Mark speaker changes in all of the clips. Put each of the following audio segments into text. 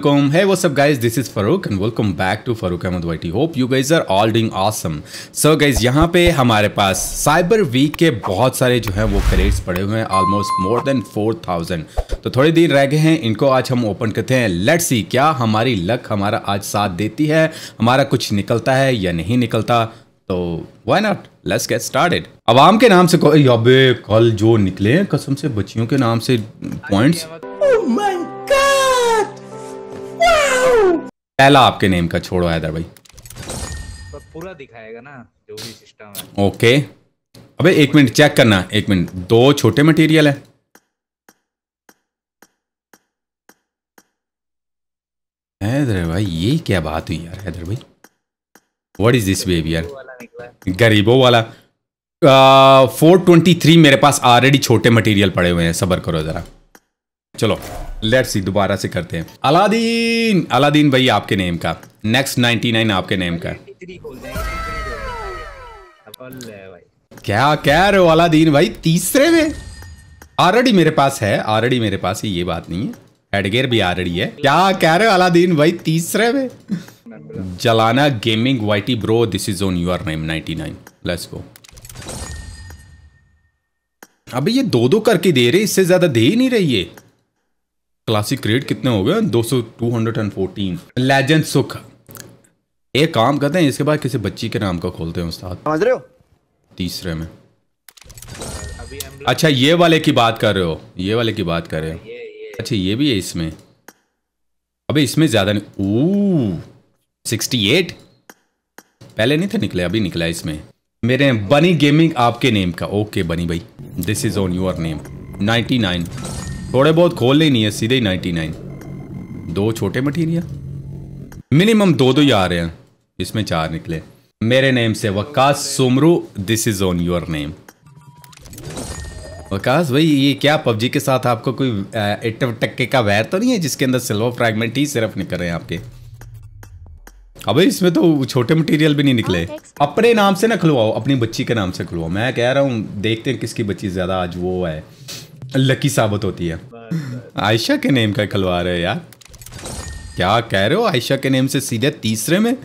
Speaker 1: Assalamualaikum. Hey, what's up, guys? This is Farooq and welcome back to Farooq Ahmed YT. Hope you guys are all doing awesome. So, guys, यहाँ पे हमारे पास Cyber Week के बहुत सारे जो हैं वो crates पड़े हुए हैं ऑलमोस्ट मोर देन 4000 तो थोड़े दिन रह गए हैं इनको आज हम open करते हैं Let's see क्या हमारी luck हमारा आज साथ देती है हमारा कुछ निकलता है या नहीं निकलता तो why not let's get started आवाम के नाम से अबे कल जो निकले हैं कसम से बच्चियों के नाम से पॉइंट्स पहला आपके नेम का छोड़ो हैदर भाई पूरा दिखाएगा ना जो भी सिस्टम है ओके अबे एक मिनट चेक करना एक मिनट दो छोटे मटेरियल है हैदर भाई ये क्या बात हुई यार हैदर भाई व्हाट इज दिस बिहेवियर गरीबों वाला फोर ट्वेंटी थ्री मेरे पास ऑलरेडी छोटे मटेरियल पड़े हुए हैं सबर करो ज़रा चलो लेट्स सी दोबारा से करते हैं अलादीन अलादीन भाई आपके नेम का नेक्स्ट नाइन आपके नेम का क्या कह रहे हो अलादीन भाई तीसरे में ऑलरेडी मेरे पास है ऑलरेडी मेरे पास ही ये बात नहीं है हेडगेयर भी ऑलरेडी है क्या कह रहे हो अलादीन भाई तीसरे में जलाना gaming YT bro this is on your name nine let's go अबे ये दो दो करके दे रहे इससे ज्यादा दे ही नहीं रही है क्लासिक रेट कितने हो गए दो सौ two hundred and fourteen legend सुख एक काम करते हैं इसके बाद किसी बच्ची के नाम का खोलते हैं उस्ताद समझ रहे हो तीसरे में अच्छा ये वाले की बात कर रहे हो ये वाले की बात कर रहे हो अच्छा ये भी है इसमें अबे इसमें ज़्यादा नहीं ओ सिक्सटी एट पहले नहीं था निकले अभी निकला इसमें मेरे बनी गेमिंग आपके नेम का ओके बनी भाई this is on your name ninety nine थोड़े बहुत खोल नहीं है सीधे ही नाइन्टी नाइन दो छोटे मटीरियल मिनिमम दो दो ही आ रहे हैं इसमें चार निकले मेरे नेम से Waqas Soomro this is on your name Waqas भाई ये क्या पबजी के साथ आपको कोई टक्के का वैर तो नहीं है जिसके अंदर सिल्वर फ्रैगमेंट ही सिर्फ निकल रहे हैं आपके अबे इसमें तो छोटे मटेरियल भी नहीं निकले अपने नाम से ना खुलवाओ अपनी बच्ची के नाम से खुलवाओ मैं कह रहा हूँ देखते हैं किसकी बच्ची ज़्यादा आज वो है लकी साबित होती है आयशा के नेम का खलवा रहे यार क्या कह रहे हो आयशा के नेम से सीधे तीसरे में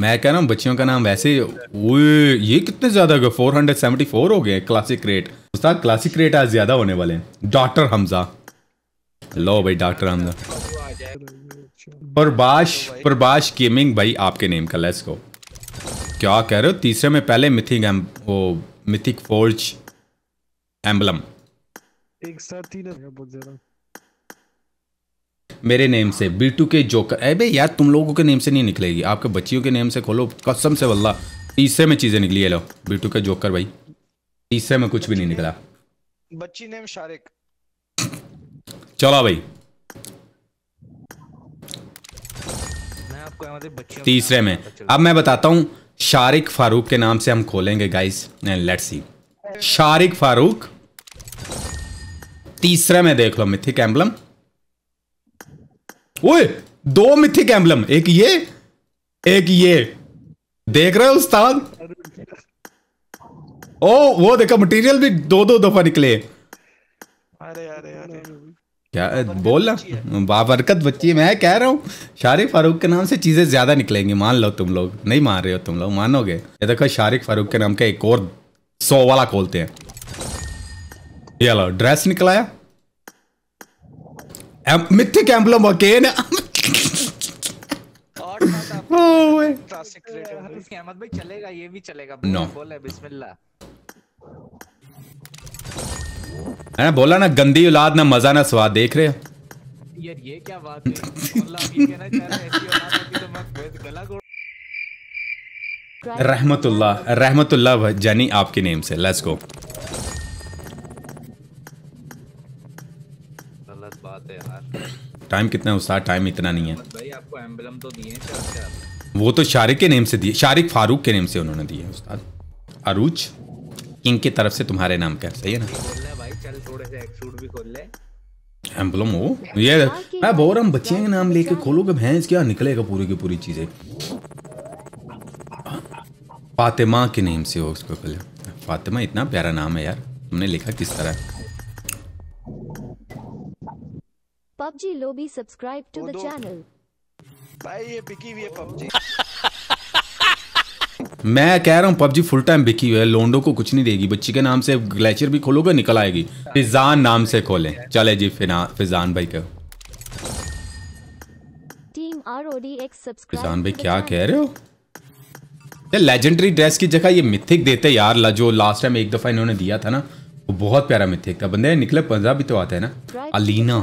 Speaker 1: मैं कह रहा हूँ बच्चियों का नाम वैसे ओए ये कितने ज्यादा हो गए फोर हंड्रेड सेवेंटी फोर हो गए क्लासिक रेट उसका क्लासिक रेट आज ज्यादा होने वाले हैं डॉक्टर हमजा लो भाई डॉक्टर हमजा प्रभाष प्रभाष गेमिंग भाई आपके नेम का लेट्स गो क्या कह रहे हो तीसरे में पहले मिथिक वो मिथिक फोर्ज एम्बलम एक साथ तीन बहुत ज्यादा मेरे नेम से बीटू के जोकर अरे यार तुम लोगों के नेम से नहीं निकलेगी आपके बच्चियों के नेम से खोलो कसम से वल्ला तीसरे में चीजें निकली है लो टू के जोकर भाई तीसरे में कुछ भी नहीं निकला बच्ची नेम शारिक चलो भाई तीसरे में अब मैं बताता हूँ शारिक फारूक के नाम से हम खोलेंगे guys let's see Shariq Farooq तीसरे में देख लो मिथिक एम्बलम ओए दो मिथिक एम्बलम एक ये एक ये देख रहे हो उस्ताद ओ वो देखो मटेरियल भी दो दो दफा निकले अरे अरे अरे क्या तो बोल ना बाबरकत बच्ची मैं कह रहा हूँ शारिक फारूक के नाम से चीजें ज्यादा निकलेंगी मान लो तुम लोग नहीं मान रहे हो तुम लोग मानोगे ये देखो शारिक फारूक के नाम का एक और सौ वाला खोलते हैं ये लो ड्रेस निकलाया मिथिक एम्बलम अगेन भाई चलेगा ये भी चलेगा बोला ना गंदी औलाद ना मजा ना स्वाद देख रहे हो यार ये क्या बात है रहमतुल्ला रहमतुल्ला जानी आपके नेम से लेट्स गो गलत बात है यार टाइम कितना है उस्ताद टाइम इतना नहीं है भाई आपको एम्बलम तो दिए वो तो शारिक के नेम से दिए शारिक फारूक के नेम से उन्होंने दिए उस्ताद अरूज किंग की तरफ से तुम्हारे नाम का सही है ना भाई चल थोड़े से एक सूट भी खोल ले एम्बलम हो ये मैं बोल रहा हूँ बच्चे के नाम लेके खोलोगे भैंस क्या निकलेगा पूरी की पूरी चीज़ें फातिमा के नेम से हो उसको पहले फातिमा इतना प्यारा नाम है यार तुमने लिखा किस तरह PUBG lobby subscribe to the channel भाई ये बिकी हुई है पबजी मैं कह रहा हूँ पबजी फुल टाइम बिकी हुई है लोंडो को कुछ नहीं देगी बच्ची के नाम से ग्लेशियर भी खोलोगे निकल आएगी फिजान नाम से खोलें चले जी फिना फिजान भाई कहो team ROD X subscribe Fizan भाई क्या कह रहे हो यार लेजेंडरी ड्रेस की जगह ये मिथिक देते यार ला जो लास्ट टाइम एक दफ़ा इन्होंने दिया था ना वो बहुत प्यारा मिथिक था बंदे निकले पंजाबी तो आते हैं ना अलीना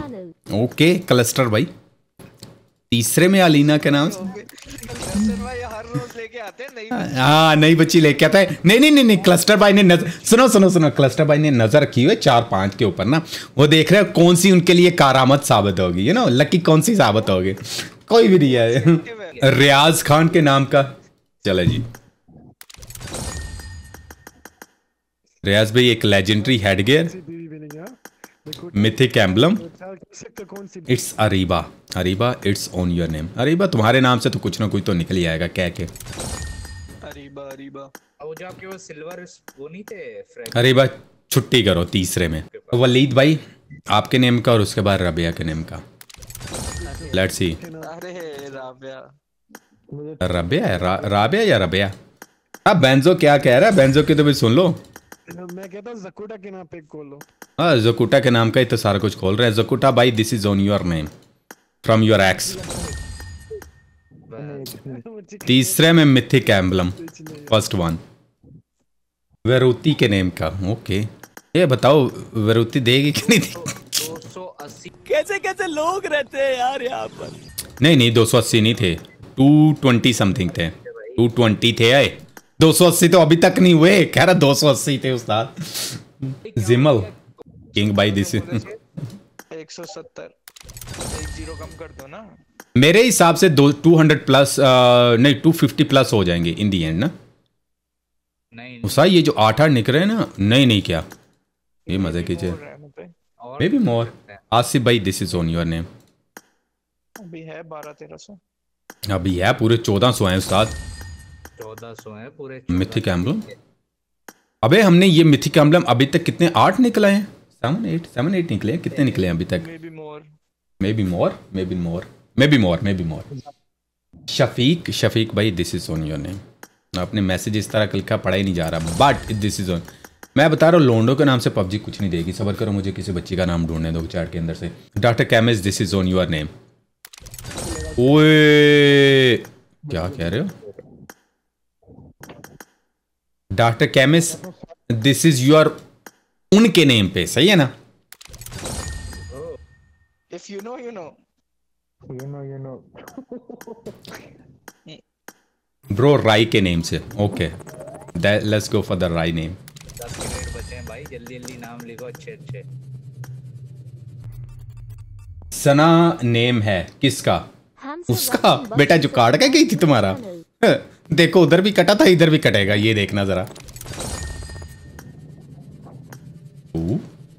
Speaker 1: ओके क्लस्टर भाई तीसरे में अलीना के नाम हाँ नई बच्ची लेके आता है नहीं नहीं नहीं नहीं क्लस्टर भाई ने नजर सुनो सुनो सुनो क्लस्टर भाई ने नजर रखी हुई चार पांच के ऊपर ना वो देख रहे हैं कौन सी उनके लिए कारामत साबित होगी यू नो लकी कौन सी साबित होगी कोई भी नहीं है रियाज खान के नाम का चले जी रियाज भाई एक legendary headgear mythic emblem it's Areeba Areeba it's on your name Areeba तुम्हारे नाम से तो कुछ ना कुछ तो निकल ही आएगा कह के अरीबा अरीबा वो जो आपके वो सिल्वर वो नहीं थे अरीबा छुट्टी करो तीसरे में वलीद भाई आपके नेम का और उसके बाद रबिया के नेम का लेट्स सी अरे रबिया रबिया रा, राबिया या रबिया अब बेंजो क्या कह रहा है बेंजो की तो भी सुन लो मैं कहता जकुटा के नाम पे खोलो हाँ जकुटा के नाम का ही तो सारा कुछ खोल रहे हैं जकुटा भाई this is on your name from your X तीसरे में मिथिक एम्बलम फर्स्ट वन वेरूती के नेम का ओके ये बताओ वेरूती देगी कि नहीं देगी कैसे कैसे लोग रहते हैं यार यहाँ पर नहीं नहीं 280 नहीं थे टू ट्वेंटी समथिंग थे टू ट्वेंटी थे आए दो सौ अस्सी तो अभी तक नहीं हुए कह रहा दो सौ अस्सी थे उस्ताद जिमल किंग बाई दिस एक सौ सत्तर जीरो कम कर दो ना मेरे हिसाब से दो टू हंड्रेड प्लस नहीं टू फिफ्टी प्लस हो जाएंगे इन दी एंड ना नहीं उसा ये जो आठ आठ निकले ना नहीं नहीं क्या ये मजे कीजिए मे बी मोर आसिफ भाई this is on your name अभी है बारह तेरह सौ अभी है पूरे चौदह सौ है उस्ताद चौदह सौ है पूरे मिथिक एम्बलम अबे हमने ये मिथिक एम्बलम अभी तक कितने आठ निकले हैं सेवन एट सेवन एट निकले हैं कितने निकले हैं अभी तक may be more may be more may be more may be more Shafiq Shafiq भाई this is on your name आपने मैसेज इस तरह कल का पढ़ा ही नहीं जा रहा बट दिस इज ऑन मैं बता रहा हूँ लोंडो के नाम से पबजी कुछ नहीं देगी सबर करो मुझे किसी बच्ची का नाम ढूंढने दो चैट के अंदर से डॉक्टर कैमिस this is on your name ओए क्या कह रहे हो doctor chemist this is your उनके नेम पे सही है ना if you know you know you know you know bro Rai के नेम से okay let's go for the Rai name भाई जल्दी जल्दी नाम लिखो अच्छे अच्छे सना नेम है किसका उसका बेटा जो काट के गई थी मतलब तुम्हारा देखो उधर भी कटा था इधर भी कटेगा ये देखना जरा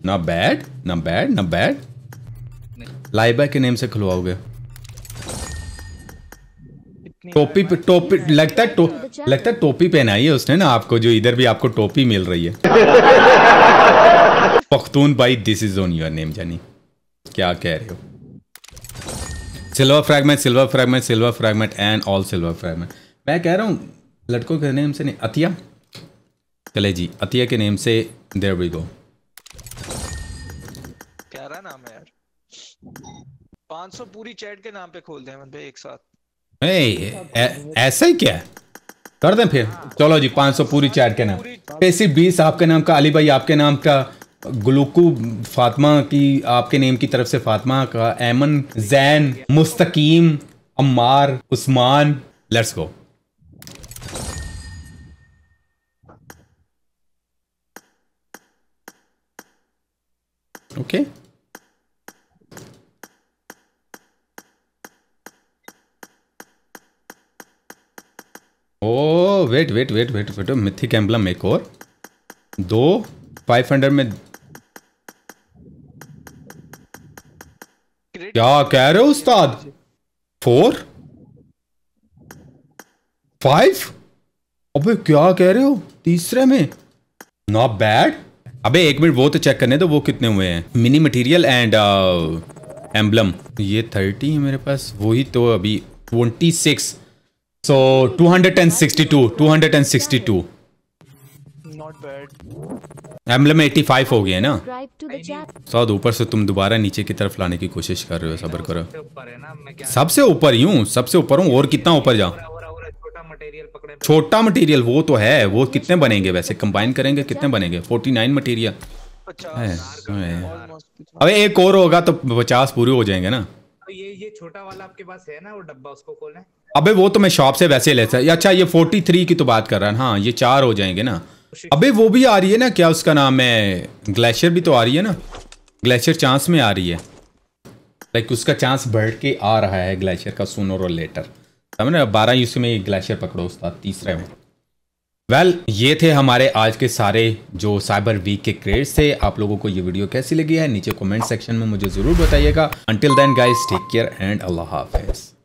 Speaker 1: ना बैड ना बैड ना बैड लाइबा के नेम से खुलवाओगे टोपी टोपी लगता है टो, लगता है टोपी पहनाई है उसने ना आपको जो इधर भी आपको टोपी मिल रही है पख्तून भाई this is on your name जानी क्या कह रहे हो silver fragment silver fragment silver fragment and all silver fragment मैं कह रहा हूँ लड़कों के नेम से नहीं अतिया चले जी अतिया के नेम से देर वी गो प्यारा नाम है यार 500 पूरी चैट के नाम पे खोल दें बंदे एक साथ नहीं ऐसा ही क्या कर दें फिर हाँ। चलो जी 500 पूरी चैट के नाम पैसे बीस आपके नाम का अली भाई आपके नाम का ग्लूकू फातमा की आपके नेम की तरफ से फातिमा का Aiman Jain Mustaqeem Ammar Usman let's go okay oh wait wait wait wait wait mythic emblem एक और दो फाइव हंड्रेड में क्या कह रहे हो उस्ताद फोर फाइव अबे क्या कह रहे हो तीसरे में नॉट बैड अबे एक मिनट वो तो चेक करने दो वो कितने हुए हैं मिनी मटेरियल एंड एम्बलम ये थर्टी है मेरे पास वही तो अभी twenty six so two hundred and sixty two two hundred and sixty two not bad emblem 85 हो है ना सौद ऊपर से तुम दोबारा नीचे की तरफ लाने की कोशिश कर रहे हो सबर करो सबसे ऊपर हूँ सबसे ऊपर हूँ और कितना ऊपर जाऊं छोटा मटेरियल वो तो है वो कितने बनेंगे वैसे कंबाइन करेंगे कितने बनेंगे फोर्टी नाइन मटेरियल अबे एक और होगा तो पचास पूरे हो जाएंगे ना ये ये छोटा वाला आपके पास है ना वो डब्बा उसको खोलें अबे वो तो मैं शॉप से वैसे लेता अच्छा ये फोर्टी थ्री की तो बात कर रहा है हाँ ये चार हो जाएंगे ना अबे वो भी आ रही है ना क्या उसका नाम है ग्लेशियर भी तो आ रही है ना ग्लेशियर चांस में आ रही है लाइक उसका चांस बढ़ के आ रहा है ग्लेशियर का सोनर और लेटर समझ बारह यूसी में ग्लेशियर पकड़ो उसका तीसरे में वेल well, ये थे हमारे आज के सारे जो साइबर वीक के क्रेड्स थे आप लोगों को ये वीडियो कैसी लगी है नीचे कमेंट सेक्शन में मुझे ज़रूर बताइएगा until then guys take care and अल्लाह हाफिज़